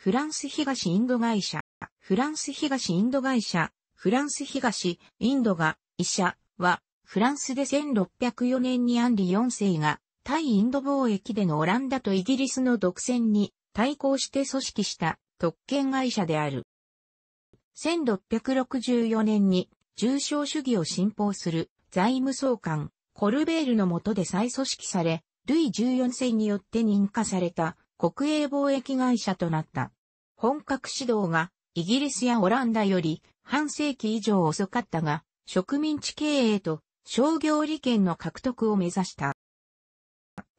フランス東インド会社、フランス東インド会社、フランス東インドが、医者は、フランスで1604年にアンリ4世が、対インド貿易でのオランダとイギリスの独占に対抗して組織した特権会社である。1664年に重商主義を信奉する財務総監コルベールの下で再組織され、ルイ14世によって認可された国営貿易会社となった。本格指導がイギリスやオランダより半世紀以上遅かったが、植民地経営と商業利権の獲得を目指した。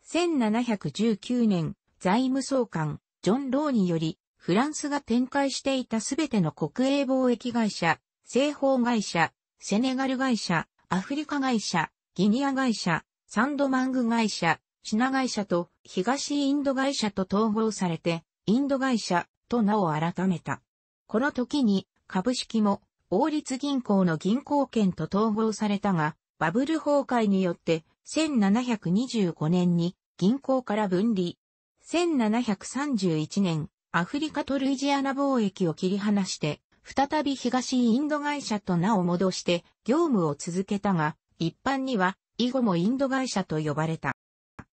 1719年、財務総監、ジョン・ローにより、フランスが展開していたすべての国営貿易会社、製法会社、セネガル会社、アフリカ会社、ギニア会社、サンドマング会社、品会社と東インド会社と統合されて、インド会社と名を改めた。この時に株式も王立銀行の銀行券と統合されたが、バブル崩壊によって1725年に銀行から分離。1731年、アフリカとルイジアナ貿易を切り離して、再び東インド会社と名を戻して業務を続けたが、一般には以後もインド会社と呼ばれた。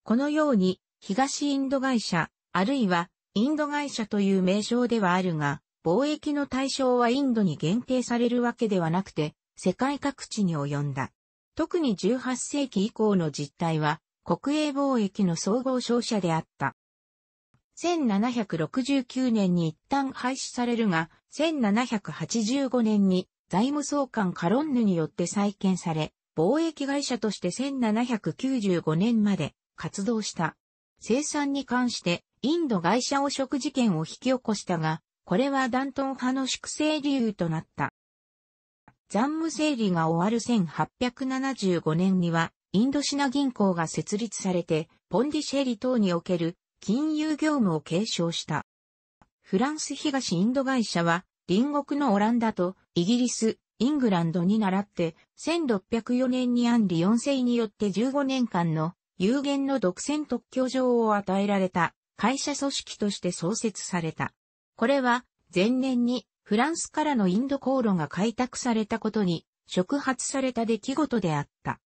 このように、東インド会社、あるいは、インド会社という名称ではあるが、貿易の対象はインドに限定されるわけではなくて、世界各地に及んだ。特に18世紀以降の実態は、国営貿易の総合商社であった。1769年に一旦廃止されるが、1785年に財務総監カロンヌによって再建され、貿易会社として1795年まで活動した。生産に関してインド外車汚職事件を引き起こしたが、これはダントン派の粛清理由となった。残務整理が終わる1875年には、インドシナ銀行が設立されて、ポンディシェリ等における金融業務を継承した。フランス東インド会社は、隣国のオランダとイギリス、イングランドに倣って、1604年にアンリ4世によって15年間の有限の独占特許状を与えられた会社組織として創設された。これは前年にフランスからのインド航路が開拓されたことに触発された出来事であった。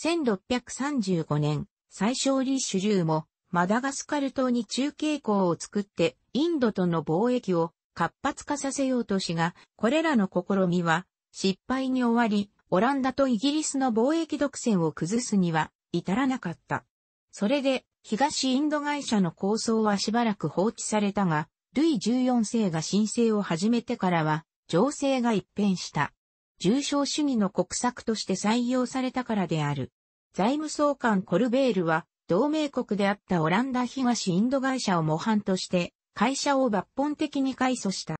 1635年、最小李主流もマダガスカル島に中継港を作ってインドとの貿易を活発化させようとしが、これらの試みは失敗に終わり、オランダとイギリスの貿易独占を崩すには至らなかった。それで、東インド会社の構想はしばらく放置されたが、ルイ14世が申請を始めてからは、情勢が一変した。重症主義の国策として採用されたからである。財務総監コルベールは、同盟国であったオランダ東インド会社を模範として、会社を抜本的に改組した。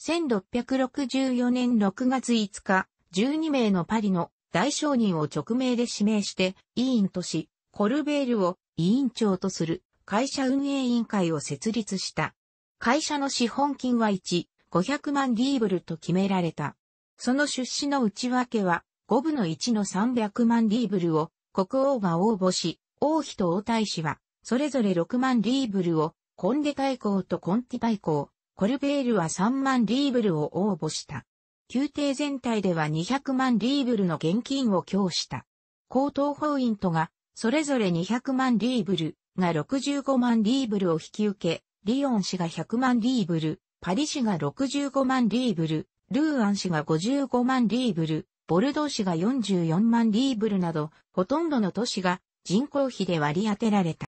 1664年6月5日、12名のパリの大商人を直名で指名して、委員とし、コルベールを委員長とする会社運営委員会を設立した。会社の資本金は1、500万リーブルと決められた。その出資の内訳は、5分の1の300万リーブルを国王が応募し、王妃と王太子は、それぞれ6万リーブルを、コンデ大公とコンティ大公、コルベールは3万リーブルを応募した。宮廷全体では200万リーブルの現金を供した。高等法院とが、それぞれ200万リーブルが65万リーブルを引き受け、リヨン氏が100万リーブル、パリ氏が65万リーブル、ルーアン氏が55万リーブル、ボルドー市が44万リーブルなど、ほとんどの都市が人口比で割り当てられた。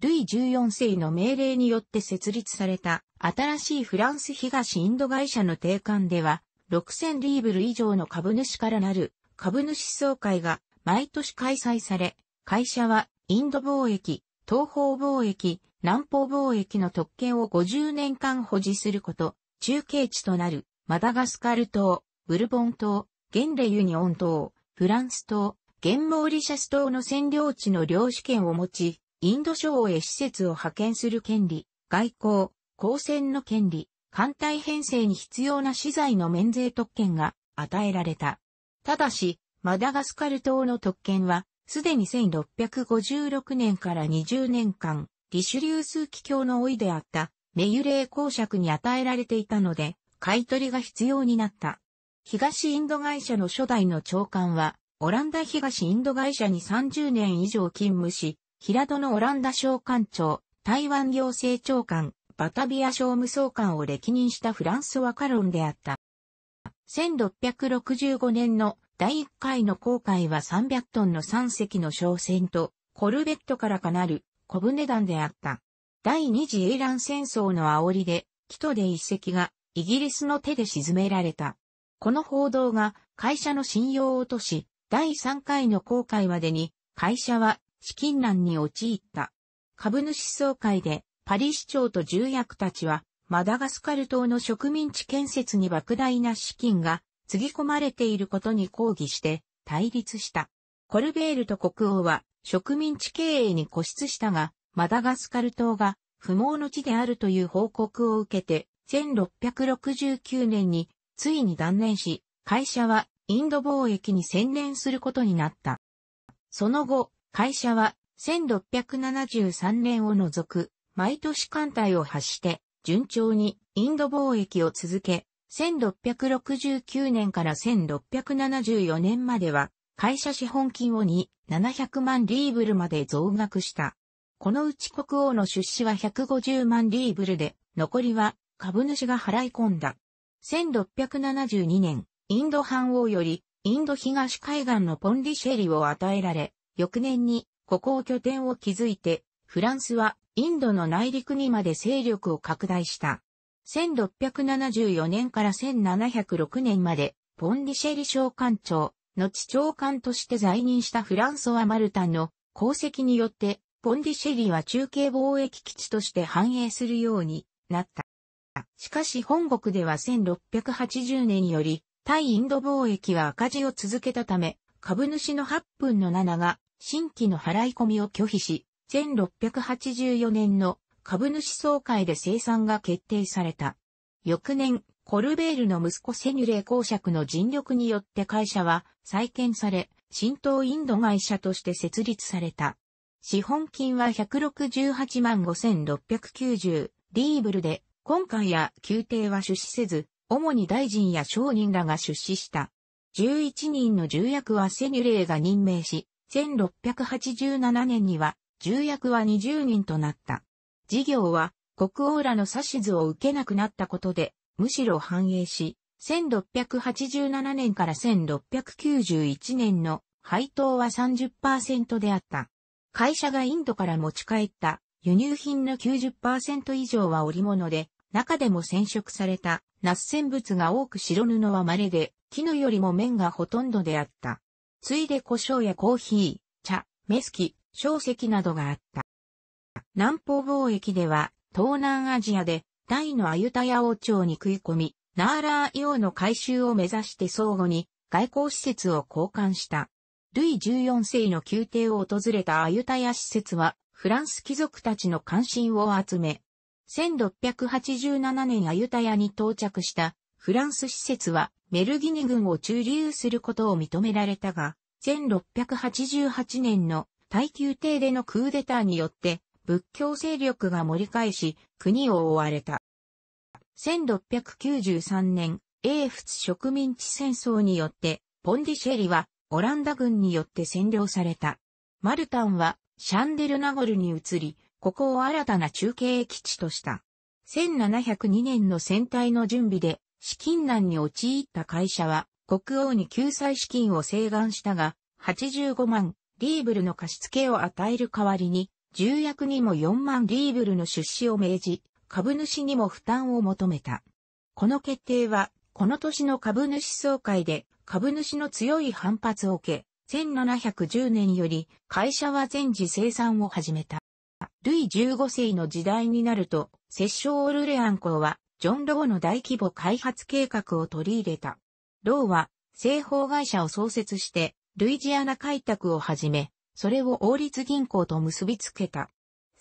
ルイ14世の命令によって設立された新しいフランス東インド会社の定款では、6000リーブル以上の株主からなる株主総会が毎年開催され、会社はインド貿易、東方貿易、南方貿易の特権を50年間保持すること、中継地となるマダガスカル島、ブルボン島、ゲンレユニオン島、フランス島、ゲンモーリシャス島の占領地の領主権を持ち、インド省へ施設を派遣する権利、外交、交戦の権利、艦隊編成に必要な資材の免税特権が与えられた。ただし、マダガスカル島の特権は、すでに1656年から20年間、リシュリュー数奇教の老いであった、メユレー公爵に与えられていたので、買取が必要になった。東インド会社の初代の長官は、オランダ東インド会社に30年以上勤務し、平戸のオランダ商館長、台湾行政長官、バタビア商務総監を歴任したフランスワ・カロンであった。1665年の第1回の航海は300トンの3隻の商船とコルベットからかなる小舟団であった。第二次イラン戦争の煽りで、キトで一隻がイギリスの手で沈められた。この報道が会社の信用を落とし、第3回の航海までに会社は資金難に陥った。株主総会でパリ市長と重役たちは、マダガスカル島の植民地建設に莫大な資金が、つぎ込まれていることに抗議して、対立した。コルベールと国王は、植民地経営に固執したが、マダガスカル島が、不毛の地であるという報告を受けて、1669年に、ついに断念し、会社は、インド貿易に専念することになった。その後、会社は、1673年を除く毎年艦隊を発して、順調にインド貿易を続け、1669年から1674年までは、会社資本金を2、700万リーブルまで増額した。このうち国王の出資は150万リーブルで、残りは株主が払い込んだ。1672年、インド藩王より、インド東海岸のポンディシェリを与えられ、翌年に、ここを拠点を築いて、フランスはインドの内陸にまで勢力を拡大した。1674年から1706年まで、ポンディシェリ商館長、後長官として在任したフランソワ・マルタンの功績によって、ポンディシェリは中継貿易基地として繁栄するようになった。しかし本国では1680年より、対インド貿易は赤字を続けたため、株主の8分の7が新規の払い込みを拒否し、1684年の株主総会で生産が決定された。翌年、コルベールの息子セニュレー公爵の尽力によって会社は再建され、新東インド会社として設立された。資本金は168万5690リーブルで、今回や宮廷は出資せず、主に大臣や商人らが出資した。11人の重役はセニュレーが任命し、1687年には重役は20人となった。事業は国王らの指図を受けなくなったことで、むしろ繁栄し、1687年から1691年の配当は30%であった。会社がインドから持ち帰った輸入品の90%以上は織物で、中でも染色された夏染物が多く白布は稀で、絹よりも綿がほとんどであった。ついで胡椒やコーヒー、茶、メスキ、小石などがあった。南方貿易では、東南アジアで、タイのアユタヤ王朝に食い込み、ナーラー王の改修を目指して相互に外交施設を交換した。ルイ14世の宮廷を訪れたアユタヤ施設は、フランス貴族たちの関心を集め、1687年アユタヤに到着したフランス施設はメルギニ軍を駐留することを認められたが、1688年の耐久帝でのクーデターによって、仏教勢力が盛り返し、国を追われた。1693年、英仏植民地戦争によって、ポンディシェリはオランダ軍によって占領された。マルタンはシャンデルナゴルに移り、ここを新たな中継基地とした。1702年の戦隊の準備で資金難に陥った会社は国王に救済資金を請願したが、85万リーブルの貸付を与える代わりに、重役にも4万リーブルの出資を命じ、株主にも負担を求めた。この決定は、この年の株主総会で、株主の強い反発を受け、1710年より会社は全時生産を始めた。ルイ15世の時代になると、摂政オルレアン公は、ジョン・ローの大規模開発計画を取り入れた。ローは、製法会社を創設して、ルイジアナ開拓をはじめ、それを王立銀行と結びつけた。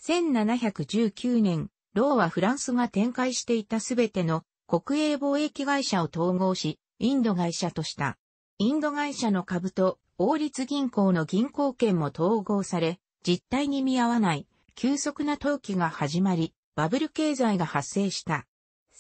1719年、ローはフランスが展開していたすべての国営貿易会社を統合し、インド会社とした。インド会社の株と王立銀行の銀行券も統合され、実態に見合わない急速な投機が始まり、バブル経済が発生した。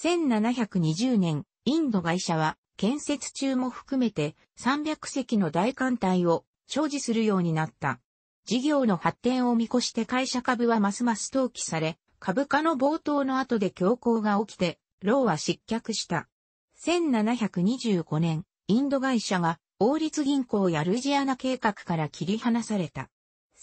1720年、インド会社は建設中も含めて300隻の大艦隊を所持するようになった。事業の発展を見越して会社株はますます投機され、株価の冒頭の後で強行が起きて、ローは失脚した。1725年、インド会社が王立銀行やルジアナ計画から切り離された。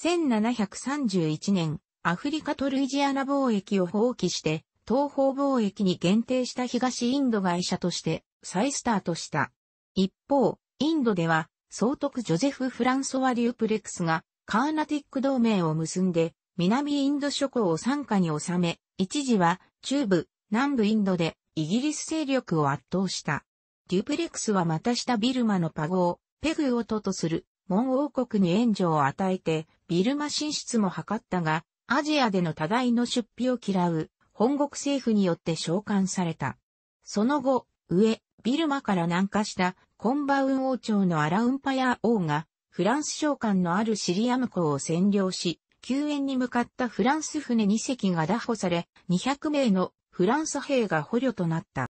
1731年、アフリカとルイジアナ貿易を放棄して、東方貿易に限定した東インド会社として再スタートした。一方、インドでは、総督ジョゼフ・フランソワ・リュープレクスがカーナティック同盟を結んで、南インド諸島を傘下に収め、一時は中部、南部インドでイギリス勢力を圧倒した。デュプレクスはまたしたビルマのパゴを、ペグをととする、モン王国に援助を与えて、ビルマ進出も図ったが、アジアでの多大の出費を嫌う、本国政府によって召喚された。その後、上、ビルマから南下したコンバウン王朝のアラウンパヤー王が、フランス召喚のあるシリアム港を占領し、救援に向かったフランス船2隻が打破され、200名のフランス兵が捕虜となった。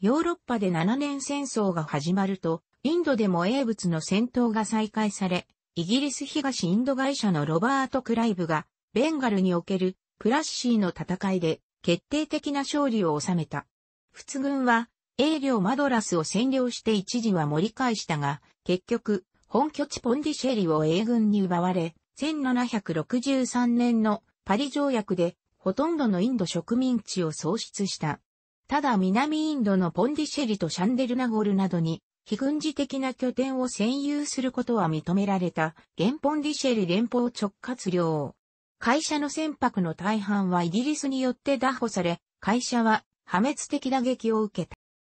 ヨーロッパで7年戦争が始まると、インドでも英物の戦闘が再開され、イギリス東インド会社のロバート・クライブが、ベンガルにおけるプラッシーの戦いで決定的な勝利を収めた。仏軍は、英領マドラスを占領して一時は盛り返したが、結局、本拠地ポンディシェリを英軍に奪われ、1763年のパリ条約で、ほとんどのインド植民地を喪失した。ただ南インドのポンディシェリとシャンデルナゴルなどに、非軍事的な拠点を占有することは認められた、現ポンディシェリ連邦直轄領。会社の船舶の大半はイギリスによって打破され、会社は破滅的打撃を受け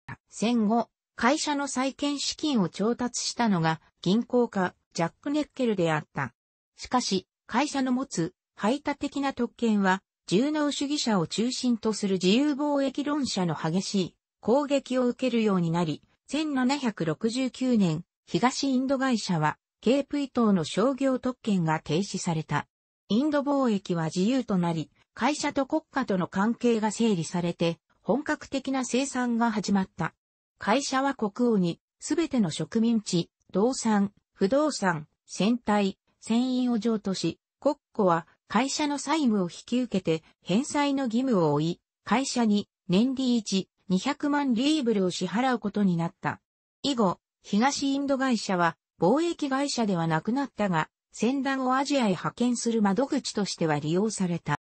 た。戦後、会社の再建資金を調達したのが銀行家ジャック・ネッケルであった。しかし、会社の持つ排他的な特権は、重能主義者を中心とする自由貿易論者の激しい攻撃を受けるようになり、1769年、東インド会社は、ケープイ島の商業特権が停止された。インド貿易は自由となり、会社と国家との関係が整理されて、本格的な生産が始まった。会社は国王に、すべての植民地、動産、不動産、船体、船員を譲渡し、国庫は会社の債務を引き受けて返済の義務を負い、会社に年利一200万リーブルを支払うことになった。以後、東インド会社は貿易会社ではなくなったが、船団をアジアへ派遣する窓口としては利用された。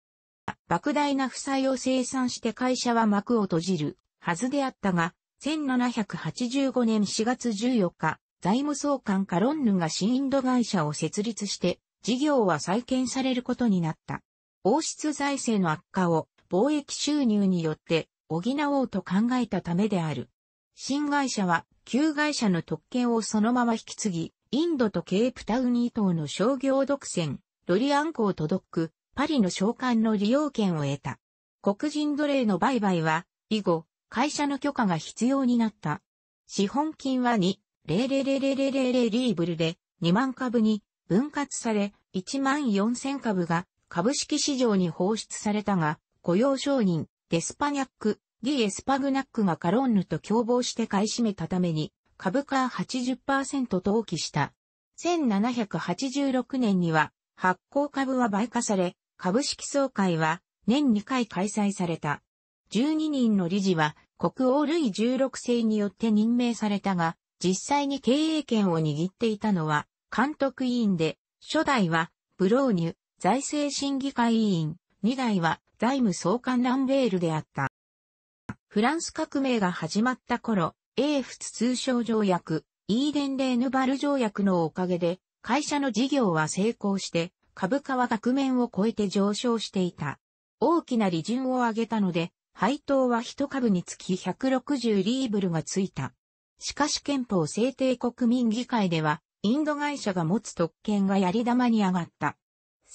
莫大な負債を生産して会社は幕を閉じるはずであったが、1785年4月14日、財務総監カロンヌが新インド会社を設立して、事業は再建されることになった。王室財政の悪化を貿易収入によって補おうと考えたためである。新会社は旧会社の特権をそのまま引き継ぎ、インドとケープタウンー東の商業独占、ロリアン港を届く。パリの召喚の利用権を得た。黒人奴隷の売買は、以後、会社の許可が必要になった。資本金は2、0000000リーブルで2万株に分割され、1万4000株が株式市場に放出されたが、雇用商人、デスパニャック、ディ・エスパグナックがカロンヌと共謀して買い占めたために、株価80%投機した。1786年には発行株は売化され、株式総会は年2回開催された。12人の理事は国王類16世によって任命されたが、実際に経営権を握っていたのは監督委員で、初代はブローニュ財政審議会委員、2代は財務総監ランベールであった。フランス革命が始まった頃、英仏通商条約、イーデンレーヌバル条約のおかげで、会社の事業は成功して、株価は額面を超えて上昇していた。大きな利潤を上げたので、配当は1株につき160リーブルがついた。しかし憲法制定国民議会では、インド会社が持つ特権がやり玉に上がった。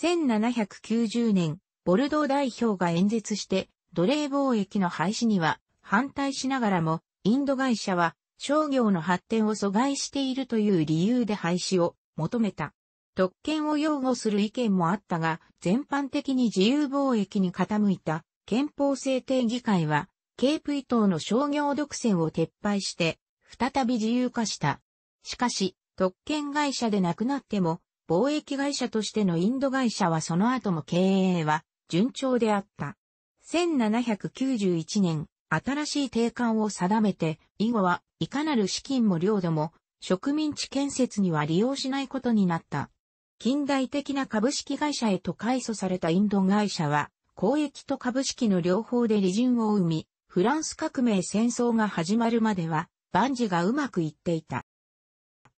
1790年、ボルドー代表が演説して、奴隷貿易の廃止には反対しながらも、インド会社は商業の発展を阻害しているという理由で廃止を求めた。特権を擁護する意見もあったが、全般的に自由貿易に傾いた憲法制定議会は、ケープイ島の商業独占を撤廃して、再び自由化した。しかし、特権会社でなくなっても、貿易会社としてのインド会社はその後も経営は順調であった。1791年、新しい定款を定めて、以後はいかなる資金も領土も植民地建設には利用しないことになった。近代的な株式会社へと改組されたインド会社は、公益と株式の両方で利潤を生み、フランス革命戦争が始まるまでは、万事がうまくいっていた。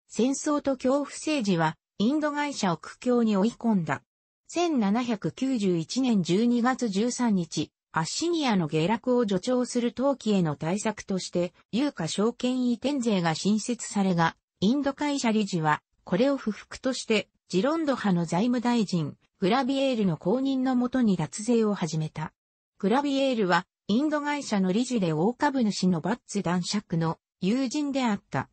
戦争と恐怖政治は、インド会社を苦境に追い込んだ。1791年12月13日、アッシニアの下落を助長する投機への対策として、有価証券移転税が新設されが、インド会社理事は、これを不服として、ジロンド派の財務大臣、グラビエールの公認のもとに脱税を始めた。グラビエールは、インド会社の理事で大株主のバッツ男爵の友人であった。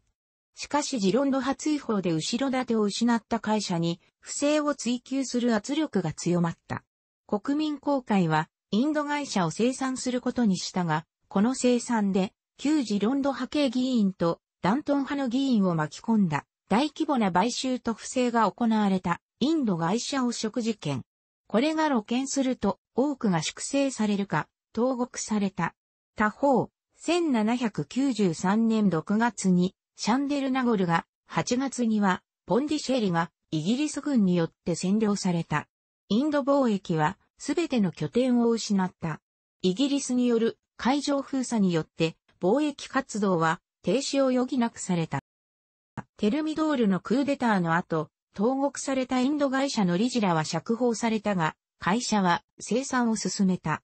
しかしジロンド派追放で後ろ盾を失った会社に不正を追求する圧力が強まった。国民公会はインド会社を生産することにしたが、この生産で、旧時ロンド派系議員とダントン派の議員を巻き込んだ大規模な買収と不正が行われたインド外車汚職事件。これが露見すると多くが粛清されるか、投獄された。他方、1793年6月にシャンデルナゴルが、8月にはポンディシェリがイギリス軍によって占領された。インド貿易はすべての拠点を失った。イギリスによる海上封鎖によって貿易活動は停止を余儀なくされた。テルミドールのクーデターの後、投獄されたインド会社の理事らは釈放されたが、会社は生産を進めた。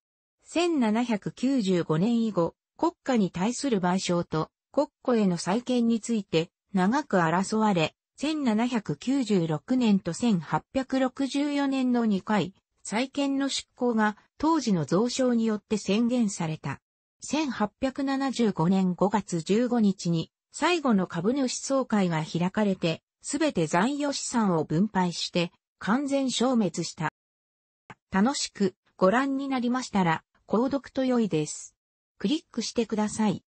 1795年以後、国家に対する賠償と国庫への再建について長く争われ、1796年と1864年の2回、再建の執行が当時の増床によって宣言された。1875年5月15日に最後の株主総会が開かれて、すべて残余資産を分配して完全消滅した。楽しくご覧になりましたら、購読と良いです。クリックしてください。